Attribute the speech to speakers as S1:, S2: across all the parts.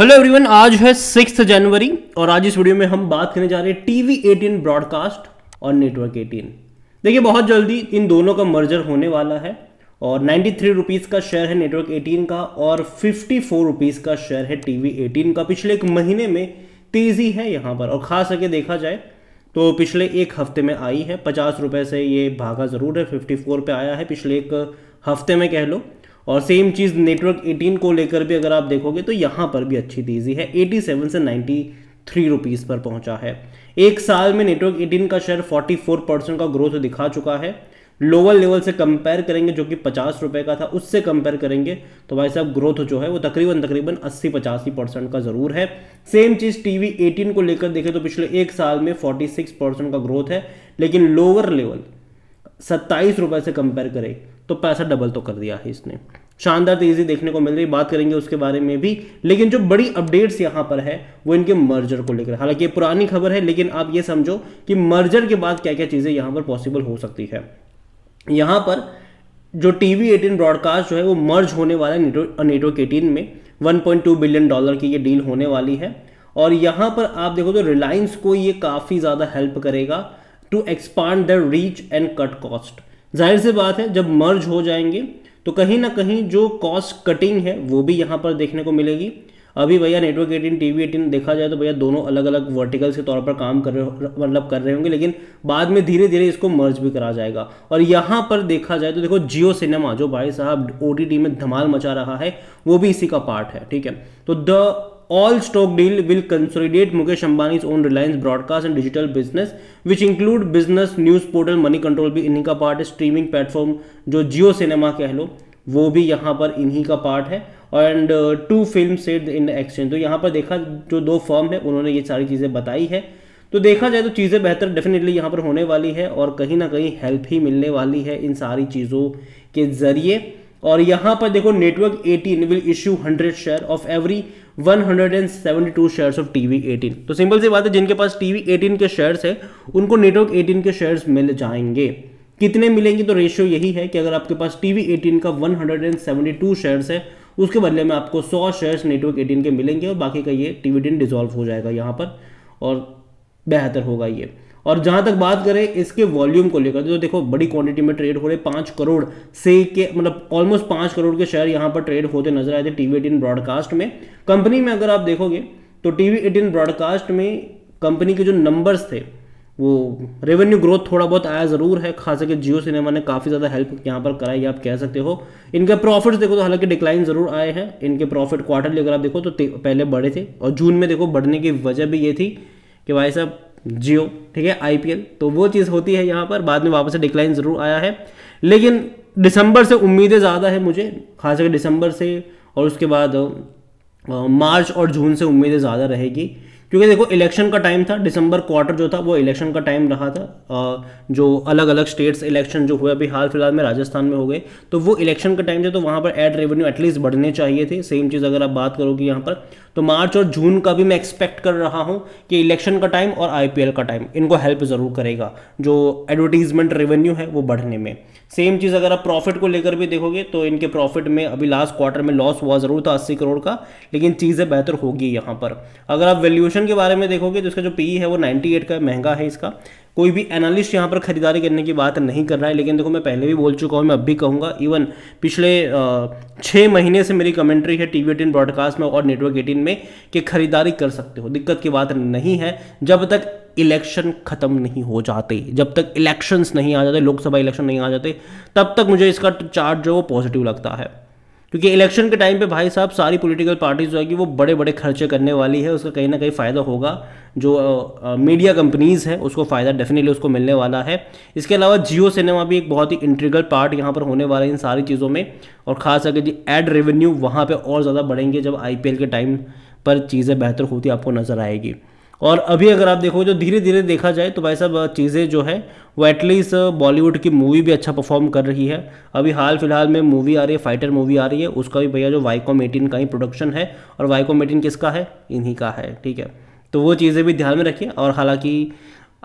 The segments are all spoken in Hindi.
S1: हेलो एवरीवन आज है सिक्स जनवरी और आज इस वीडियो में हम बात करने जा रहे हैं टीवी एटीन ब्रॉडकास्ट और नेटवर्क 18 देखिए बहुत जल्दी इन दोनों का मर्जर होने वाला है और नाइन्टी थ्री रुपीज़ का शेयर है नेटवर्क 18 का और फिफ्टी फोर रुपीज़ का शेयर है टीवी एटीन का पिछले एक महीने में तेज़ी है यहाँ पर और खास करके देखा जाए तो पिछले एक हफ्ते में आई है पचास रुपये से ये भागा ज़रूर है फिफ्टी फोर पर आया है पिछले एक हफ्ते में कह लो और सेम चीज़ नेटवर्क 18 को लेकर भी अगर आप देखोगे तो यहाँ पर भी अच्छी तेज़ी है 87 से 93 थ्री पर पहुँचा है एक साल में नेटवर्क 18 का शेयर 44 परसेंट का ग्रोथ दिखा चुका है लोअर लेवल से कंपेयर करेंगे जो कि पचास रुपये का था उससे कंपेयर करेंगे तो भाई साहब ग्रोथ जो है वो तकरीबन तकरीबन अस्सी पचासी परसेंट का ज़रूर है सेम चीज़ टीवी 18 को लेकर देखें तो पिछले एक साल में 46 परसेंट का ग्रोथ है लेकिन लोअर लेवल सत्ताईस रुपये से कंपेयर करें तो पैसा डबल तो कर दिया है इसने शानदार तेजी देखने को मिल रही बात करेंगे उसके बारे में भी लेकिन जो बड़ी अपडेट्स यहां पर है वो इनके मर्जर को लेकर हालांकि ये पुरानी खबर है लेकिन आप ये समझो कि मर्जर के बाद क्या क्या चीज़ें यहाँ पर पॉसिबल हो सकती है यहां पर जो टीवी एटीन ब्रॉडकास्ट जो है वो मर्ज होने वाला है नेटो नेटवर्क एटीन में 1.2 बिलियन डॉलर की ये डील होने वाली है और यहाँ पर आप देखो तो रिलायंस को ये काफ़ी ज़्यादा हेल्प करेगा to expand the reach and cut cost जाहिर सी बात है जब मर्ज हो जाएंगे तो कहीं ना कहीं जो कॉस्ट कटिंग है वो भी यहाँ पर देखने को मिलेगी अभी भैया network eighteen T V eighteen देखा जाए तो भैया दोनों अलग अलग वर्टिकल्स के तौर पर काम कर रहे मतलब कर रहे होंगे लेकिन बाद में धीरे धीरे इसको मर्ज भी करा जाएगा और यहाँ पर देखा जाए तो देखो जियो सिनेमा जो भाई साहब ओ में धमाल मचा रहा है वो भी इसी का पार्ट है ठीक है तो the all stock deal will consolidate Mukesh Ambani's own Reliance broadcast and digital business which include business news portal Moneycontrol भी इन्हीं का पार्ट है स्ट्रीमिंग प्लेटफॉर्म जो जियो सिनेमा कह लो वो भी यहाँ पर इन्हीं का पार्ट है and to film set in exchange तो यहाँ पर देखा जो दो फॉर्म है उन्होंने ये सारी चीज़ें बताई है तो देखा जाए तो चीज़ें बेहतर डेफिनेटली यहाँ पर होने वाली है और कहीं ना कहीं हेल्प ही मिलने वाली है इन सारी चीज़ों के ज़रिए और यहाँ पर देखो network 18 will issue 100 share of every 172 shares of TV 18 तो सिंपल सी बात है जिनके पास टीवी 18 के शेयर्स है उनको नेटवर्क 18 के शेयर्स मिल जाएंगे कितने मिलेंगे तो रेशियो यही है कि अगर आपके पास टीवी 18 का 172 शेयर्स है उसके बदले में आपको 100 शेयर्स नेटवर्क 18 के मिलेंगे और बाकी का ये टीवी डिजॉल्व हो जाएगा यहाँ पर और बेहतर होगा ये और जहाँ तक बात करें इसके वॉल्यूम को लेकर तो देखो बड़ी क्वांटिटी में ट्रेड हो रहे पाँच करोड़ से के मतलब ऑलमोस्ट पाँच करोड़ के शेयर यहाँ पर ट्रेड होते नजर आए थे टीवी एटीन ब्रॉडकास्ट में कंपनी में अगर आप देखोगे तो टीवी एटीन ब्रॉडकास्ट में कंपनी के जो नंबर्स थे वो रेवेन्यू ग्रोथ थोड़ा बहुत आया ज़रूर है खास करके जियो सिनेमा ने काफ़ी ज़्यादा हेल्प यहाँ पर कराई आप कह सकते हो इनके प्रॉफिट्स देखो तो हालांकि डिक्लाइन ज़रूर आए हैं इनके प्रॉफिट क्वार्टरली अगर आप देखो तो पहले बढ़े थे और जून में देखो बढ़ने की वजह भी ये थी कि भाई साहब जियो ठीक है आईपीएल तो वो चीज़ होती है यहाँ पर बाद में वापस से डिक्लाइन ज़रूर आया है लेकिन दिसंबर से उम्मीदें ज़्यादा है मुझे खास करके दिसंबर से और उसके बाद मार्च और जून से उम्मीदें ज़्यादा रहेगी क्योंकि देखो इलेक्शन का टाइम था दिसंबर क्वार्टर जो था वो इलेक्शन का टाइम रहा था जो अलग अलग स्टेट्स इलेक्शन जो हुए अभी हाल फिलहाल में राजस्थान में हो गए तो वो इलेक्शन का टाइम जो तो वहाँ पर एड रेवेन्यू एटलीस्ट बढ़ने चाहिए थे सेम चीज़ अगर आप बात करोगे यहाँ पर तो मार्च और जून का भी मैं एक्सपेक्ट कर रहा हूँ कि इलेक्शन का टाइम और आई का टाइम इनको हेल्प ज़रूर करेगा जो एडवर्टीजमेंट रेवेन्यू है वो बढ़ने में सेम चीज़ अगर आप प्रॉफिट को लेकर भी देखोगे तो इनके प्रॉफिट में अभी लास्ट क्वार्टर में लॉस हुआ ज़रूर था अस्सी करोड़ का लेकिन चीज़ें बेहतर होगी यहाँ पर अगर आप वैल्यूशन के बारे में देखोगे तो इसका जो पी e है वो नाइन्टी का महंगा है इसका कोई भी एनालिस्ट यहाँ पर खरीदारी करने की बात नहीं कर रहा है लेकिन देखो मैं पहले भी बोल चुका हूँ मैं अब भी कहूँगा इवन पिछले छः महीने से मेरी कमेंट्री है टी वी ब्रॉडकास्ट में और नेटवर्क एटीन में कि खरीदारी कर सकते हो दिक्कत की बात नहीं है जब तक इलेक्शन ख़त्म नहीं हो जाते जब तक इलेक्शंस नहीं आ जाते लोकसभा इलेक्शन नहीं आ जाते तब तक मुझे इसका चार्ट जो वो पॉजिटिव लगता है क्योंकि इलेक्शन के टाइम पे भाई साहब सारी पॉलिटिकल पार्टीज जो है कि वो बड़े बड़े खर्चे करने वाली है उसका कहीं ना कहीं फ़ायदा होगा जो मीडिया कंपनीज़ है उसको फ़ायदा डेफिनेटली उसको मिलने वाला है इसके अलावा जियो सिनेमा भी एक बहुत ही इंट्रीगल पार्ट यहाँ पर होने वाला है इन सारी चीज़ों में और ख़ास करके जी एड रेवेन्यू वहाँ पर और ज़्यादा बढ़ेंगे जब आई के टाइम पर चीज़ें बेहतर होती आपको नज़र आएगी और अभी अगर आप देखो जो धीरे धीरे देखा जाए तो भाई साहब चीज़ें जो है वो एटलीस्ट बॉलीवुड की मूवी भी अच्छा परफॉर्म कर रही है अभी हाल फिलहाल में मूवी आ रही है फाइटर मूवी आ रही है उसका भी भैया जो वाईकॉम एटीन का ही प्रोडक्शन है और वाईकॉम एटीन किसका है इन्हीं का है ठीक है तो वो चीज़ें भी ध्यान में रखिए और हालांकि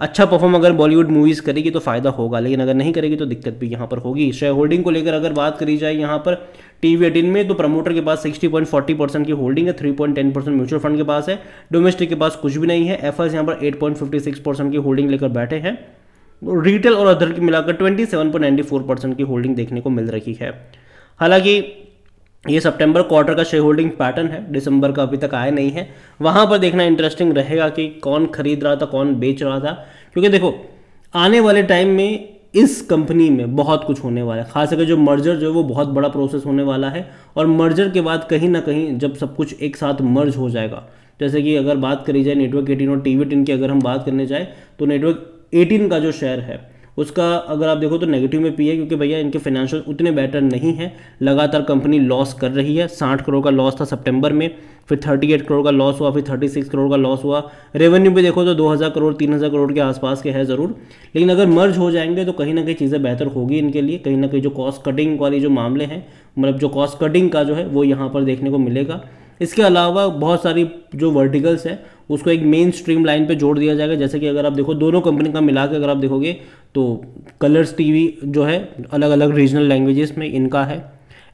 S1: अच्छा परफॉर्म अगर बॉलीवुड मूवीज़ करेगी तो फ़ायदा होगा लेकिन अगर नहीं करेगी तो दिक्कत भी यहाँ पर होगी शेयर होल्डिंग को लेकर अगर बात करी जाए यहाँ पर टी वी एटीन में तो प्रमोटर के पास 60.40 परसेंट की होल्डिंग है 3.10 परसेंट म्यूचुअल फंड के पास है डोमेस्टिक के पास कुछ भी नहीं है एफ यहाँ पर 8.56 परसेंट की होल्डिंग लेकर बैठे हैं रिटेल और अदर की मिलाकर 27.94 परसेंट की होल्डिंग देखने को मिल रही है हालांकि ये सितंबर क्वार्टर का शेयर होल्डिंग पैटर्न है दिसंबर का अभी तक आया नहीं है वहाँ पर देखना इंटरेस्टिंग रहेगा कि कौन खरीद रहा था कौन बेच रहा था क्योंकि देखो आने वाले टाइम में इस कंपनी में बहुत कुछ होने वाला है खास करके जो मर्जर जो है वो बहुत बड़ा प्रोसेस होने वाला है और मर्जर के बाद कहीं ना कहीं जब सब कुछ एक साथ मर्ज हो जाएगा जैसे कि अगर बात करी जाए नेटवर्क एटीन और टी वी की अगर हम बात करने जाए तो नेटवर्क एटीन का जो शेयर है उसका अगर आप देखो तो नेगेटिव में पी है क्योंकि भैया इनके फाइनेंशियल उतने बेटर नहीं है लगातार कंपनी लॉस कर रही है साठ करोड़ का लॉस था सितंबर में फिर थर्टी एट करोड़ का लॉस हुआ फिर थर्टी सिक्स करोड़ का लॉस हुआ रेवेन्यू भी देखो तो दो हज़ार करोड़ तीन हज़ार करोड़ के आसपास के है ज़रूर लेकिन अगर मर्ज हो जाएंगे तो कहीं ना कहीं चीज़ें बेहतर होगी इनके लिए कहीं ना कहीं जो कॉस्ट कटिंग वाली जो मामले हैं मतलब जो कॉस्ट कटिंग का जो है वो यहाँ पर देखने को मिलेगा इसके अलावा बहुत सारी जो वर्टिकल्स है उसको एक मेन स्ट्रीम लाइन पे जोड़ दिया जाएगा जैसे कि अगर आप देखो दोनों कंपनी का मिला के अगर आप देखोगे तो कलर्स टीवी जो है अलग अलग रीजनल लैंग्वेजेस में इनका है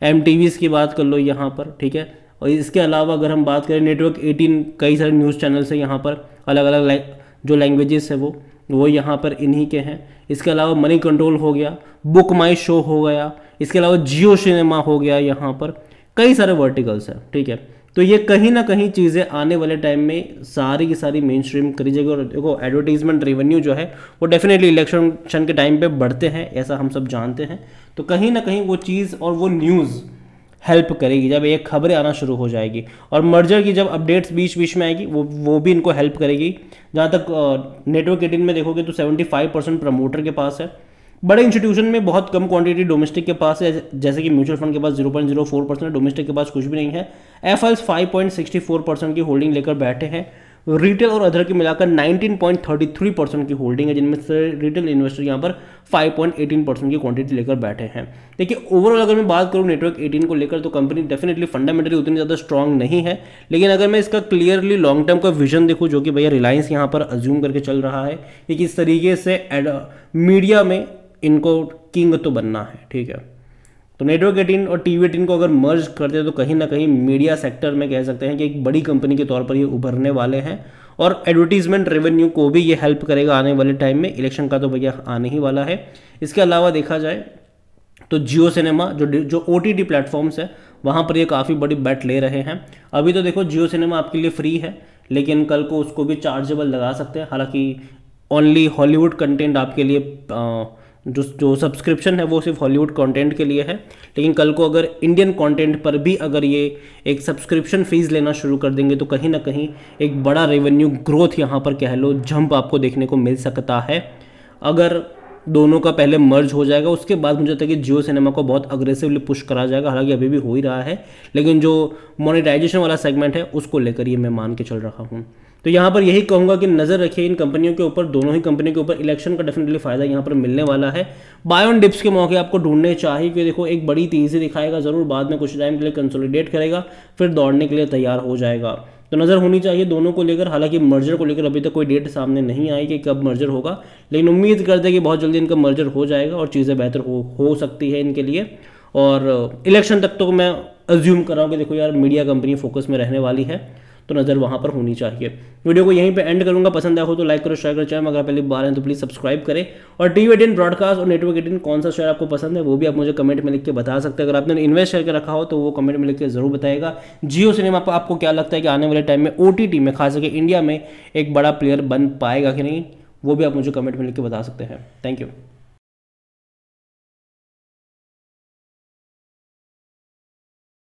S1: एम की बात कर लो यहाँ पर ठीक है और इसके अलावा अगर हम बात करें नेटवर्क 18 कई सारे न्यूज़ चैनल्स हैं यहाँ पर अलग अलग जो लैंग्वेजेस है वो वो यहाँ पर इन्हीं के हैं इसके अलावा मनी कंट्रोल हो गया बुक माई शो हो गया इसके अलावा जियो सिनेमा हो गया यहाँ पर कई सारे वर्टिकल्स हैं ठीक है तो ये कहीं ना कहीं चीज़ें आने वाले टाइम में सारी की सारी मेन स्ट्रीम करी जाएगी और देखो एडवर्टीजमेंट रेवेन्यू जो है वो डेफिनेटली इलेक्शन के टाइम पे बढ़ते हैं ऐसा हम सब जानते हैं तो कहीं ना कहीं वो चीज़ और वो न्यूज़ हेल्प करेगी जब ये खबरें आना शुरू हो जाएगी और मर्जर की जब अपडेट्स बीच बीच में आएगी वो वो भी इनको हेल्प करेगी जहाँ तक नेटवर्क एटीन में देखोगे तो 75 परसेंट प्रमोटर के पास है बड़े इंस्टीट्यूशन में बहुत कम क्वांटिटी डोमेस्टिक के पास है जैसे कि म्यूचुअल फंड के पास 0.04 परसेंट डोमेस्टिक के पास कुछ भी नहीं है एफ एल्स फोर परसेंट की होल्डिंग लेकर बैठे हैं रिटेल और अदर के मिलाकर 19.33 परसेंट की होल्डिंग है जिनमें से रिटेल इन्वेस्टर यहाँ पर 5.18 परसेंट की क्वांटिटी लेकर बैठे हैं देखिए ओवरऑल अगर मैं बात करूँ नेटवर्क 18 को लेकर तो कंपनी डेफिनेटली फंडामेंटली उतनी ज़्यादा स्ट्रांग नहीं है लेकिन अगर मैं इसका क्लियरली लॉन्ग टर्म का विजन देखूँ जो कि भैया रिलायंस यहाँ पर अज्यूम करके चल रहा है कि किस तरीके से मीडिया में इनको किंग तो बनना है ठीक है तो नेटवर्क एटीन और टी वी एटीन को अगर मर्ज करते हैं तो कहीं ना कहीं मीडिया सेक्टर में कह सकते हैं कि एक बड़ी कंपनी के तौर पर ये उभरने वाले हैं और एडवर्टीजमेंट रेवेन्यू को भी ये हेल्प करेगा आने वाले टाइम में इलेक्शन का तो भैया आने ही वाला है इसके अलावा देखा जाए तो जियो सिनेमा जो जो ओ टी टी प्लेटफॉर्म्स है वहाँ पर ये काफ़ी बड़ी बैट ले रहे हैं अभी तो देखो जियो सिनेमा आपके लिए फ्री है लेकिन कल को उसको भी चार्जेबल लगा सकते हैं हालांकि ओनली हॉलीवुड कंटेंट आपके लिए आ, जो जो सब्सक्रिप्शन है वो सिर्फ हॉलीवुड कंटेंट के लिए है लेकिन कल को अगर इंडियन कंटेंट पर भी अगर ये एक सब्सक्रिप्शन फ़ीस लेना शुरू कर देंगे तो कहीं ना कहीं एक बड़ा रेवेन्यू ग्रोथ यहाँ पर कह लो जंप आपको देखने को मिल सकता है अगर दोनों का पहले मर्ज हो जाएगा उसके बाद मुझे लगता है कि जियो सिनेमा को बहुत अग्रेसिवली पुश करा जाएगा हालांकि अभी भी हो ही रहा है लेकिन जो मोनेटाइजेशन वाला सेगमेंट है उसको लेकर ये मैं मान के चल रहा हूँ तो यहाँ पर यही कहूँगा कि नज़र रखिए इन कंपनियों के ऊपर दोनों ही कंपनी के ऊपर इलेक्शन का डेफिनेटली फ़ायदा यहाँ पर मिलने वाला है बायोन डिप्स के मौके आपको ढूंढने चाहिए कि देखो एक बड़ी तेज़ी दिखाएगा ज़रूर बाद में कुछ टाइम के लिए कंसोलिडेट करेगा फिर दौड़ने के लिए तैयार हो जाएगा तो नज़र होनी चाहिए दोनों को लेकर हालांकि मर्जर को लेकर अभी तक कोई डेट सामने नहीं आई कि कब मर्जर होगा लेकिन उम्मीद करते हैं कि बहुत जल्दी इनका मर्जर हो जाएगा और चीज़ें बेहतर हो हो सकती है इनके लिए और इलेक्शन तक तो मैं अज्यूम कर रहा हूँ कि देखो यार मीडिया कंपनी फोकस में रहने वाली है तो नज़र वहाँ पर होनी चाहिए वीडियो को यहीं पर एंड करूँगा पसंद आया हो तो लाइक करो शेयर करो चैनल अगर पहले बाहर हैं तो प्लीज़ सब्सक्राइब करें और टी वी ब्रॉडकास्ट और नेटवर्क एटीन कौन सा शेयर आपको पसंद है वो भी आप मुझे कमेंट में लिख के बता सकते हैं अगर आपने इन्वेस्ट करके रखा हो तो वो कमेंट में लिख के ज़रूर बताएगा जियो सिनेमा पर आपको क्या लगता है कि आने वाले टाइम में ओ में खास करके इंडिया में एक बड़ा प्लेयर बन पाएगा कि नहीं वो भी आप मुझे कमेंट में लिख के बता सकते हैं थैंक यू